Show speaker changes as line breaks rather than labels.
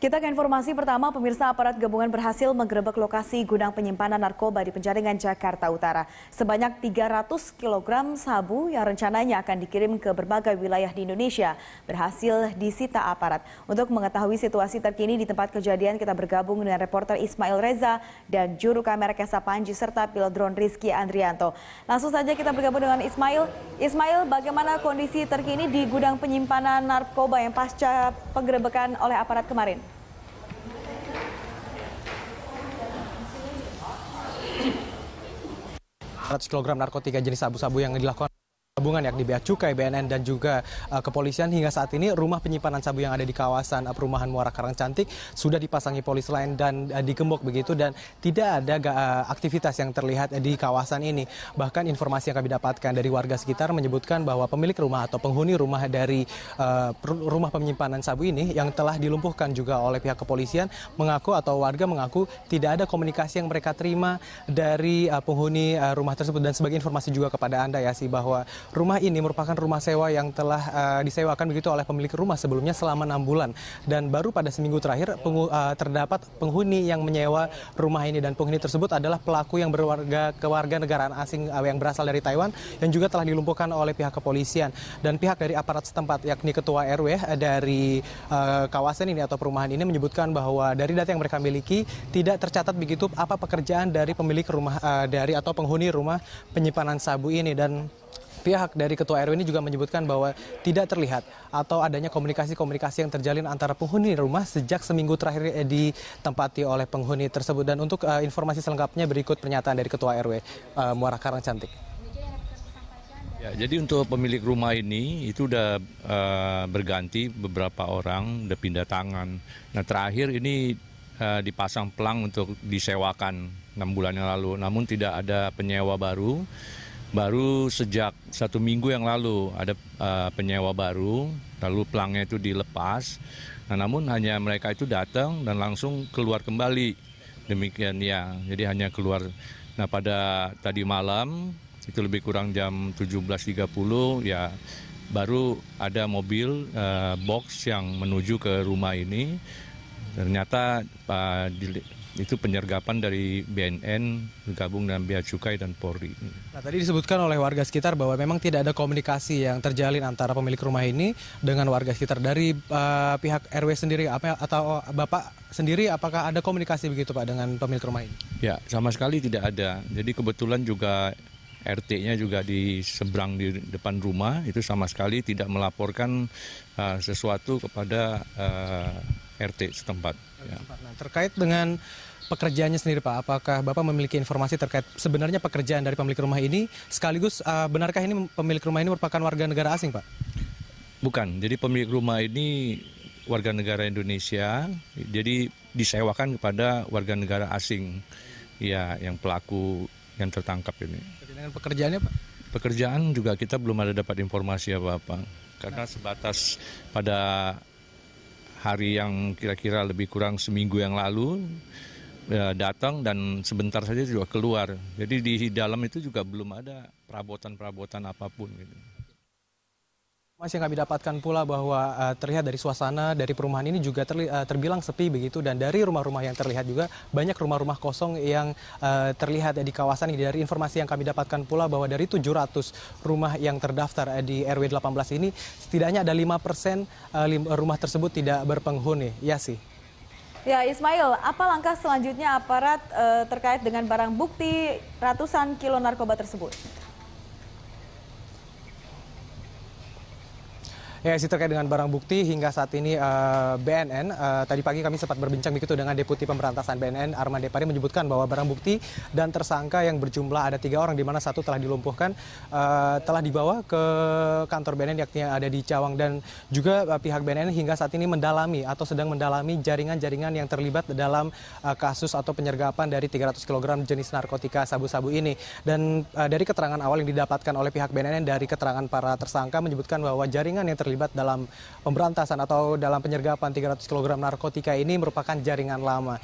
Kita ke informasi pertama, pemirsa aparat gabungan berhasil menggerebek lokasi gudang penyimpanan narkoba di penjaringan Jakarta Utara. Sebanyak 300 kg sabu yang rencananya akan dikirim ke berbagai wilayah di Indonesia berhasil disita aparat. Untuk mengetahui situasi terkini di tempat kejadian, kita bergabung dengan reporter Ismail Reza dan juru kamera Kesa Panji serta pilot drone Rizky Andrianto. Langsung saja kita bergabung dengan Ismail. Ismail, bagaimana kondisi terkini di gudang penyimpanan narkoba yang pasca penggerebekan oleh aparat kemarin?
ratus kg narkotika jenis sabu sabu yang dilakukan gabungan yakni Bea Cukai, BNN dan juga uh, kepolisian hingga saat ini rumah penyimpanan sabu yang ada di kawasan uh, perumahan Muara Karang Cantik sudah dipasangi polis lain dan uh, digembok begitu dan tidak ada uh, aktivitas yang terlihat di kawasan ini. Bahkan informasi yang kami dapatkan dari warga sekitar menyebutkan bahwa pemilik rumah atau penghuni rumah dari uh, rumah penyimpanan sabu ini yang telah dilumpuhkan juga oleh pihak kepolisian mengaku atau warga mengaku tidak ada komunikasi yang mereka terima dari uh, penghuni uh, rumah tersebut dan sebagai informasi juga kepada Anda ya sih bahwa Rumah ini merupakan rumah sewa yang telah uh, disewakan begitu oleh pemilik rumah sebelumnya selama enam bulan dan baru pada seminggu terakhir pengu, uh, terdapat penghuni yang menyewa rumah ini dan penghuni tersebut adalah pelaku yang berwarga kewarganegaraan asing uh, yang berasal dari Taiwan yang juga telah dilumpuhkan oleh pihak kepolisian dan pihak dari aparat setempat yakni ketua RW uh, dari uh, kawasan ini atau perumahan ini menyebutkan bahwa dari data yang mereka miliki tidak tercatat begitu apa pekerjaan dari pemilik rumah uh, dari atau penghuni rumah penyimpanan sabu ini dan pihak dari ketua RW ini juga menyebutkan bahwa tidak terlihat atau adanya komunikasi-komunikasi yang terjalin antara penghuni rumah sejak seminggu terakhir eh, ditempati oleh penghuni tersebut. Dan untuk uh, informasi selengkapnya berikut pernyataan dari ketua RW uh, eh, Muara Karang Cantik.
Ya, jadi untuk pemilik rumah ini itu udah uh, berganti beberapa orang, udah pindah tangan. Nah terakhir ini uh, dipasang pelang untuk disewakan enam bulan yang lalu, namun tidak ada penyewa baru. Baru sejak satu minggu yang lalu ada uh, penyewa baru, lalu pelangnya itu dilepas. Nah, namun hanya mereka itu datang dan langsung keluar kembali. Demikian ya, jadi hanya keluar. Nah pada tadi malam itu lebih kurang jam 17.30 ya baru ada mobil uh, box yang menuju ke rumah ini. Ternyata uh, itu penyergapan dari BNN bergabung dengan Bea Cukai dan Polri.
Nah, tadi disebutkan oleh warga sekitar bahwa memang tidak ada komunikasi yang terjalin antara pemilik rumah ini dengan warga sekitar dari uh, pihak RW sendiri apa atau eh, Bapak sendiri apakah ada komunikasi begitu Pak dengan pemilik rumah ini?
Ya, sama sekali tidak ada. Jadi kebetulan juga RT-nya juga di seberang di depan rumah itu sama sekali tidak melaporkan uh, sesuatu kepada uh, RT setempat. Ya. Nah,
terkait dengan pekerjaannya sendiri Pak, apakah Bapak memiliki informasi terkait sebenarnya pekerjaan dari pemilik rumah ini sekaligus uh, benarkah ini pemilik rumah ini merupakan warga negara asing Pak?
Bukan, jadi pemilik rumah ini warga negara Indonesia, jadi disewakan kepada warga negara asing ya yang pelaku yang tertangkap ini.
Dengan pekerjaannya
Pak? Pekerjaan juga kita belum ada dapat informasi apa-apa karena sebatas pada hari yang kira-kira lebih kurang seminggu yang lalu eh, datang dan sebentar saja juga keluar. Jadi di dalam itu juga belum ada perabotan-perabotan apapun. Gitu.
Mas yang kami dapatkan pula bahwa uh, terlihat dari suasana dari perumahan ini juga terli, uh, terbilang sepi begitu dan dari rumah-rumah yang terlihat juga banyak rumah-rumah kosong yang uh, terlihat ya di kawasan ini. Dari informasi yang kami dapatkan pula bahwa dari 700 rumah yang terdaftar uh, di RW 18 ini setidaknya ada 5% uh, rumah tersebut tidak berpenghuni. Ya sih.
Ya Ismail, apa langkah selanjutnya aparat uh, terkait dengan barang bukti ratusan kilo narkoba tersebut?
Ya, isi terkait dengan barang bukti hingga saat ini uh, eh, BNN uh, eh, tadi pagi kami sempat berbincang begitu dengan Deputi Pemberantasan BNN Arman Depari menyebutkan bahwa barang bukti dan tersangka yang berjumlah ada tiga orang di mana satu telah dilumpuhkan uh, telah dibawa ke kantor BNN yakni ada di Cawang dan juga uh, pihak BNN hingga saat ini mendalami atau sedang mendalami jaringan-jaringan yang terlibat dalam uh, kasus atau penyergapan dari 300 kg jenis narkotika sabu-sabu ini dan uh, dari keterangan awal yang didapatkan oleh pihak BNN dari keterangan para tersangka menyebutkan bahwa jaringan yang terlibat terlibat dalam pemberantasan atau dalam penyergapan 300 kg narkotika ini merupakan jaringan lama.